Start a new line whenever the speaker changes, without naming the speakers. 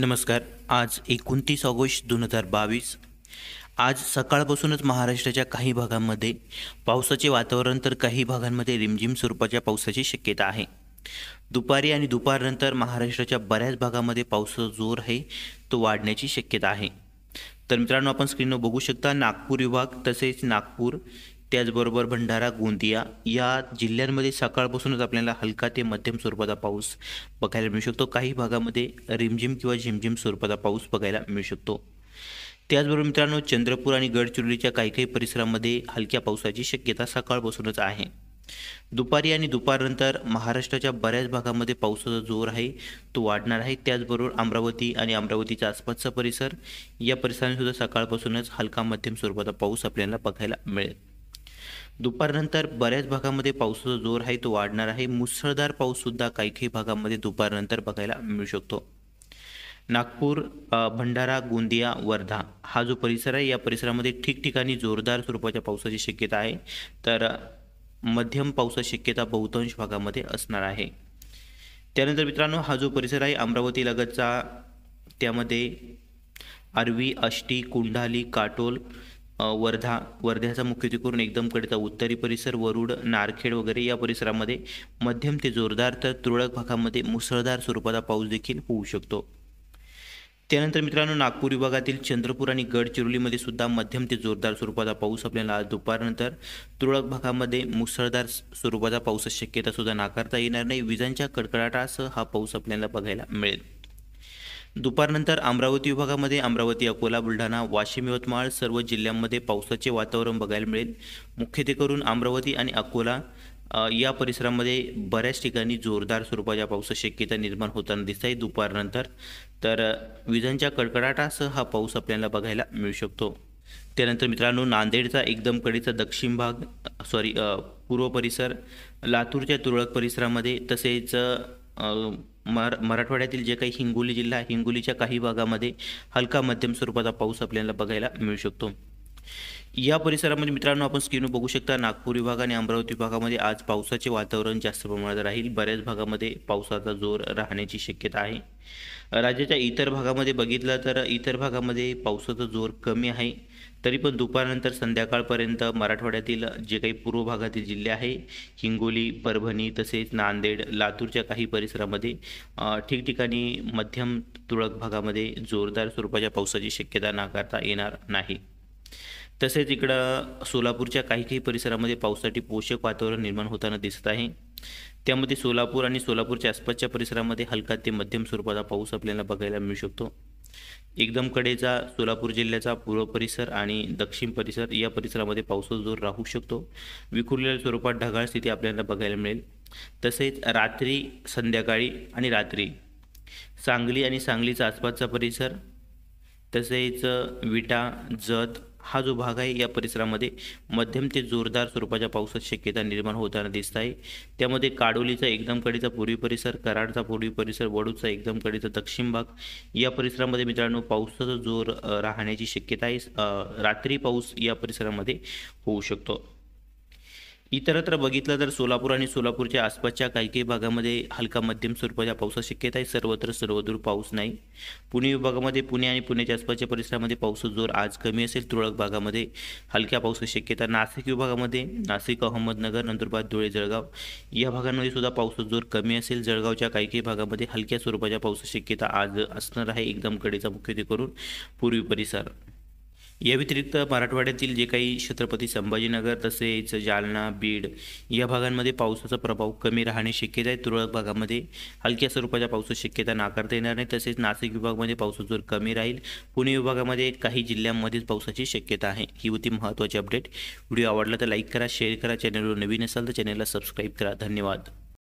नमस्कार आज एकोणतीस ऑगस्ट दोन हजार बावीस आज सकाळपासूनच महाराष्ट्राच्या काही भागांमध्ये पावसाचे वातावरण तर काही भागांमध्ये रिमझिम स्वरूपाच्या पावसाची शक्यता आहे दुपारी आणि दुपारनंतर महाराष्ट्राच्या बऱ्याच भागामध्ये पावसाचा जोर आहे तो वाढण्याची शक्यता आहे तर मित्रांनो आपण स्क्रीनवर बघू शकता नागपूर विभाग तसेच नागपूर त्याचबरोबर भंडारा गोंदिया या जिल्ह्यांमध्ये सकाळपासूनच आपल्याला हलका ते मध्यम स्वरूपाचा पाऊस बघायला मिळू शकतो काही भागामध्ये रिमझिम किंवा झिमझिम स्वरूपाचा पाऊस बघायला मिळू शकतो त्याचबरोबर मित्रांनो चंद्रपूर आणि गडचिरोलीच्या काही काही परिसरामध्ये हलक्या पावसाची शक्यता सकाळपासूनच आहे दुपारी आणि दुपारनंतर महाराष्ट्राच्या बऱ्याच भागामध्ये पावसाचा जोर आहे तो वाढणार आहे त्याचबरोबर अमरावती आणि अमरावतीच्या आसपासचा परिसर या परिसरांनी सुद्धा सकाळपासूनच हलका मध्यम स्वरूपाचा पाऊस आपल्याला बघायला मिळेल दुपारनंतर बऱ्याच भागामध्ये पावसाचा जोर आहे तो वाढणार आहे मुसळधार पाऊससुद्धा काही काही भागामध्ये दुपारनंतर बघायला मिळू शकतो नागपूर भंडारा गोंदिया वर्धा हा जो परिसर आहे या परिसरामध्ये ठिकठिकाणी जोरदार स्वरूपाच्या पावसाची शक्यता आहे तर मध्यम पावसाची शक्यता बहुतांश भागामध्ये असणार आहे त्यानंतर मित्रांनो हा जो परिसर आहे अमरावती लगतचा त्यामध्ये आरवी आष्टी कुंडाली काटोल वर्धा वर्ध्याचा मुख्यत्वे करून एकदमकडचा उत्तरी परिसर वरुड नारखेड वगैरे या परिसरामध्ये मध्यम ते जोरदार तर तुरळक भागामध्ये मुसळधार स्वरूपाचा पाऊस देखील होऊ शकतो त्यानंतर मित्रांनो नागपूर विभागातील चंद्रपूर आणि गडचिरोलीमध्ये सुद्धा मध्यम ते जोरदार स्वरूपाचा पाऊस आपल्याला आज दुपारनंतर तुरळक भागामध्ये मुसळधार स्वरूपाचा पाऊस शक्यता सुद्धा नाकारता येणार नाही विजांच्या कडकडाटासह हा पाऊस आपल्याला बघायला मिळेल दुपारनंतर अमरावती विभागामध्ये अमरावती अकोला बुलढाणा वाशिम यवतमाळ सर्व जिल्ह्यांमध्ये पावसाचे वातावरण बघायला मिळेल करून अमरावती आणि अकोला या परिसरामध्ये बऱ्याच ठिकाणी जोरदार स्वरूपाच्या पावसा शक्यता निर्माण होताना दिसत आहे दुपारनंतर तर विजांच्या कडकडाटासह हा पाऊस आपल्याला बघायला मिळू शकतो त्यानंतर मित्रांनो नांदेडचा एकदम कडीचा दक्षिण भाग सॉरी पूर्व परिसर लातूरच्या तुरळक परिसरामध्ये तसेच मर मराठवाड्यातील जे काही हिंगोली जिल्हा हिंगोलीच्या काही भागामध्ये हलका मध्यम स्वरूपाचा पाऊस आपल्याला बघायला मिळू शकतो या परिसरामध्ये मित्रांनो आपण स्क्रीनवर बघू शकता नागपूर विभाग आणि अमरावती भागामध्ये आज पावसाचे वातावरण जास्त प्रमाणात राहील बऱ्याच भागामध्ये पावसाचा जोर राहण्याची शक्यता आहे राज्याच्या इतर भागामध्ये बघितलं तर इतर भागामध्ये पावसाचा जोर कमी आहे तरी पण दुपारनंतर संध्याकाळपर्यंत मराठवाड्यातील जे काही पूर्व भागातील जिल्हे आहे हिंगोली परभणी तसेच नांदेड लातूरच्या काही परिसरामध्ये ठिकठिकाणी मध्यम तुळक भागामध्ये जोरदार स्वरूपाच्या पावसाची शक्यता नाकारता येणार नाही तसेच इकडं सोलापूरच्या काही काही परिसरामध्ये पावसासाठी पोषक वातावरण निर्माण होताना दिसत आहे त्यामध्ये सोलापूर आणि सोलापूरच्या आसपासच्या परिसरामध्ये हलका ते मध्यम स्वरूपाचा पाऊस आपल्याला बघायला मिळू शकतो एकदम कडेचा सोलापूर जिल्ह्याचा पूर्व परिसर आणि दक्षिण परिसर या परिसरामध्ये पावसाचा जोर राहू शकतो विखुरलेल्या स्वरूपात ढगाळ स्थिती आपल्याला बघायला मिळेल तसेच रात्री संध्याकाळी आणि रात्री सांगली आणि सांगलीचा आसपासचा परिसर तसेच विटा जत हा जो भाग आहे या परिसरामध्ये मध्यम ते जोरदार स्वरूपाच्या पावसात शक्यता निर्माण होताना दिसत आहे त्यामध्ये काडोलीचा एकदम कडीचा पूर्वी परिसर कराडचा पूर्वी परिसर वडूचा एकदम कडीचा दक्षिण भाग या परिसरामध्ये मित्रांनो पावसाचा जोर राहण्याची शक्यता आहे रात्री पाऊस या परिसरामध्ये होऊ शकतो इतरत्र बघितलं तर सोलापूर आणि सोलापूरच्या आसपासच्या काही काही भागामध्ये हलका मध्यम स्वरूपाच्या पावसाची शक्यता आहे सर्वत्र सर्वदूर पाऊस नाही पुणे विभागामध्ये पुणे आणि पुण्याच्या आसपासच्या परिसरामध्ये पावसाचा जोर आज कमी असेल तुरळक भागामध्ये हलक्या पावसाची शक्यता नाशिक विभागामध्ये नाशिक अहमदनगर नंदुरबार धुळे जळगाव या भागांमध्ये सुद्धा पावसाचा जोर कमी असेल जळगावच्या काही काही भागामध्ये हलक्या स्वरूपाच्या पावसाची शक्यता आज असणार आहे एकदम कडेचा मुख्यत्वे करून पूर्वी परिसर या व्यतिरिक्त मराठवाड्यातील जे काही छत्रपती संभाजीनगर तसेच जालना बीड या भागांमध्ये पावसाचा प्रभाव कमी राहणे शक्यता आहे तुरळक भागामध्ये हलक्या स्वरूपाच्या पावसाची शक्यता नाकारता येणार नाही तसेच नाशिक विभागामध्ये पावसाचा जोर कमी राहील पुणे विभागामध्ये काही जिल्ह्यांमध्येच पावसाची शक्यता आहे ही होती महत्त्वाची अपडेट व्हिडिओ आवडला तर लाईक करा शेअर करा चॅनलवर नवीन असाल तर चॅनलला सबस्क्राईब करा धन्यवाद